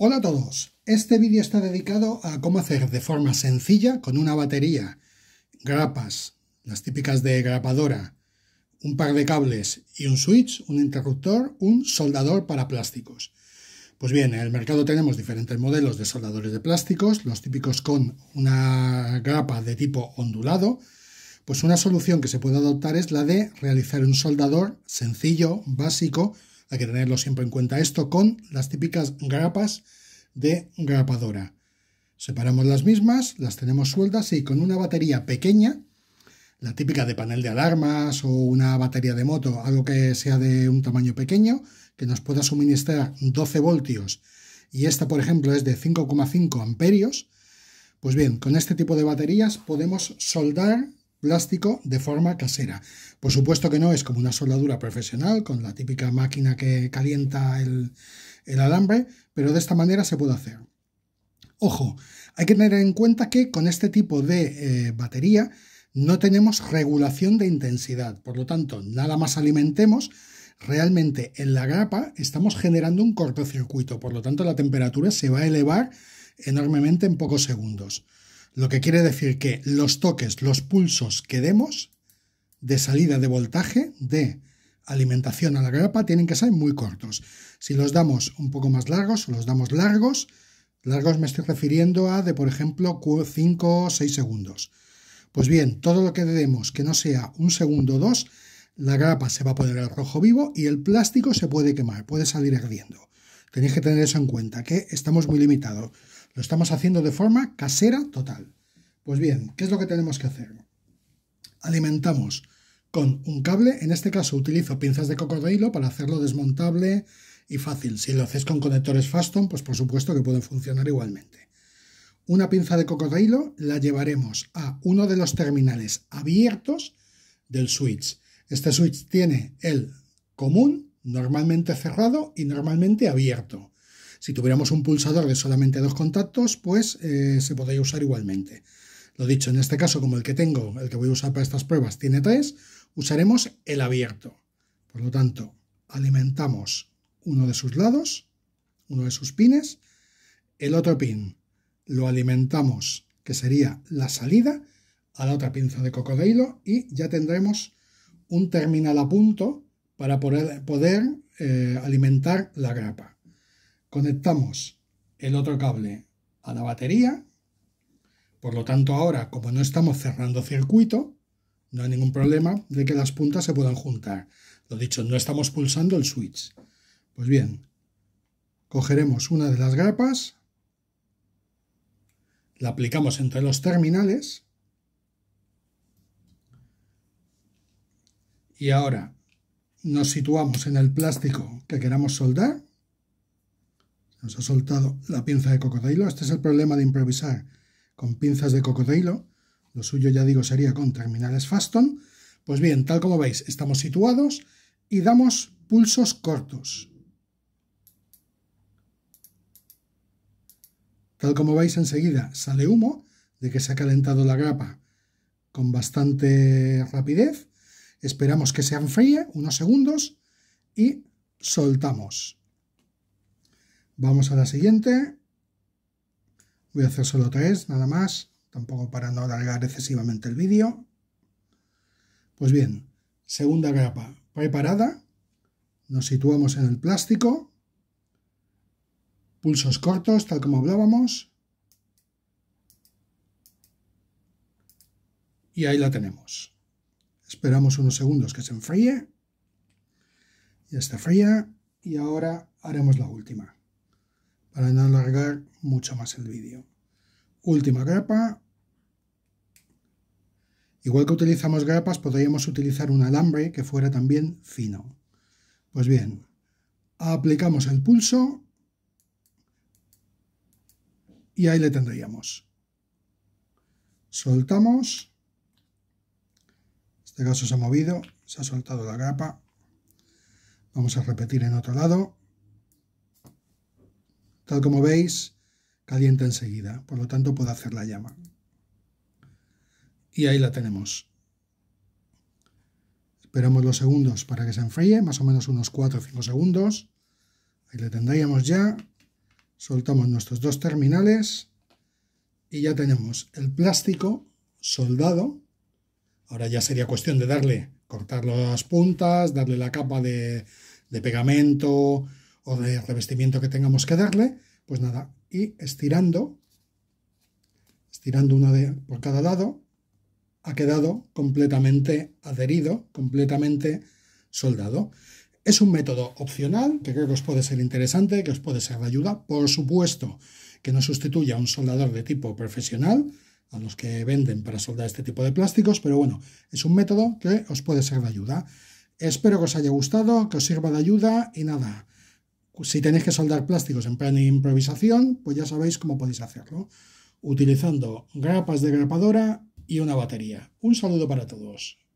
Hola a todos, este vídeo está dedicado a cómo hacer de forma sencilla con una batería, grapas, las típicas de grapadora, un par de cables y un switch, un interruptor, un soldador para plásticos. Pues bien, en el mercado tenemos diferentes modelos de soldadores de plásticos, los típicos con una grapa de tipo ondulado, pues una solución que se puede adoptar es la de realizar un soldador sencillo, básico, hay que tenerlo siempre en cuenta esto con las típicas grapas de grapadora. Separamos las mismas, las tenemos sueltas y con una batería pequeña, la típica de panel de alarmas o una batería de moto, algo que sea de un tamaño pequeño, que nos pueda suministrar 12 voltios y esta por ejemplo es de 5,5 amperios, pues bien, con este tipo de baterías podemos soldar plástico de forma casera. Por supuesto que no es como una soldadura profesional con la típica máquina que calienta el, alambre, pero de esta manera se puede hacer. Ojo, hay que tener en cuenta que con este tipo de eh, batería no tenemos regulación de intensidad, por lo tanto, nada más alimentemos, realmente en la grapa estamos generando un cortocircuito, por lo tanto la temperatura se va a elevar enormemente en pocos segundos. Lo que quiere decir que los toques, los pulsos que demos de salida de voltaje de alimentación a la grapa tienen que ser muy cortos. Si los damos un poco más largos o los damos largos, largos me estoy refiriendo a de por ejemplo 5 o 6 segundos. Pues bien, todo lo que demos que no sea un segundo o dos, la grapa se va a poner al rojo vivo y el plástico se puede quemar, puede salir ardiendo. Tenéis que tener eso en cuenta, que estamos muy limitados. Lo estamos haciendo de forma casera total. Pues bien, ¿qué es lo que tenemos que hacer? Alimentamos con un cable, en este caso utilizo pinzas de cocodrilo para hacerlo desmontable y fácil. Si lo haces con conectores Faston, pues por supuesto que pueden funcionar igualmente. Una pinza de cocodrilo la llevaremos a uno de los terminales abiertos del switch. Este switch tiene el común, normalmente cerrado y normalmente abierto. Si tuviéramos un pulsador de solamente dos contactos, pues eh, se podría usar igualmente. Lo dicho, en este caso, como el que tengo, el que voy a usar para estas pruebas, tiene tres, usaremos el abierto. Por lo tanto, alimentamos uno de sus lados, uno de sus pines, el otro pin lo alimentamos, que sería la salida, a la otra pinza de cocodrilo y ya tendremos un terminal a punto para poder, eh, alimentar la grapa conectamos el otro cable a la batería. Por lo tanto, ahora, como no estamos cerrando circuito, no hay ningún problema de que las puntas se puedan juntar. Lo dicho, no estamos pulsando el switch. Pues bien, cogeremos una de las grapas, la aplicamos entre los terminales y ahora nos situamos en el plástico que queramos soldar nos ha soltado la pinza de cocodrilo. Este es el problema de improvisar con pinzas de cocodrilo. Lo suyo, ya digo, sería con terminales Faston. Pues bien, tal como veis, estamos situados y damos pulsos cortos. Tal como veis, enseguida sale humo de que se ha calentado la grapa con bastante rapidez. Esperamos que se enfríe unos segundos y soltamos. Vamos a la siguiente. Voy a hacer solo tres, nada más, tampoco para no alargar excesivamente el vídeo. Pues bien, segunda grapa preparada. Nos situamos en el plástico. Pulsos cortos, tal como hablábamos. Y ahí la tenemos. Esperamos unos segundos que se enfríe. Ya está fría. Y ahora haremos la última para no alargar mucho más el vídeo. Última grapa. Igual que utilizamos grapas, podríamos utilizar un alambre que fuera también fino. Pues bien, aplicamos el pulso y ahí le tendríamos. Soltamos. En este caso se ha movido, se ha soltado la grapa. Vamos a repetir en otro lado. Tal como veis, calienta enseguida, por lo tanto puedo hacer la llama. Y ahí la tenemos. Esperamos los segundos para que se enfríe, más o menos unos 4 o 5 segundos. Ahí le tendríamos ya. Soltamos nuestros dos terminales y ya tenemos el plástico soldado. Ahora ya sería cuestión de darle, cortar las puntas, darle la capa de pegamento, o de revestimiento que tengamos que darle, pues nada, y estirando, estirando una de, por cada lado, ha quedado completamente adherido, completamente soldado. Es un método opcional que creo que os puede ser interesante, que os puede ser de ayuda. Por supuesto que no sustituya a un soldador de tipo profesional, a los que venden para soldar este tipo de plásticos, pero bueno, es un método que os puede ser de ayuda. Espero que os haya gustado, que os sirva de ayuda y nada, si tenéis que soldar plásticos en plan improvisación, pues ya sabéis cómo podéis hacerlo, utilizando grapas de grapadora y una batería. Un saludo para todos.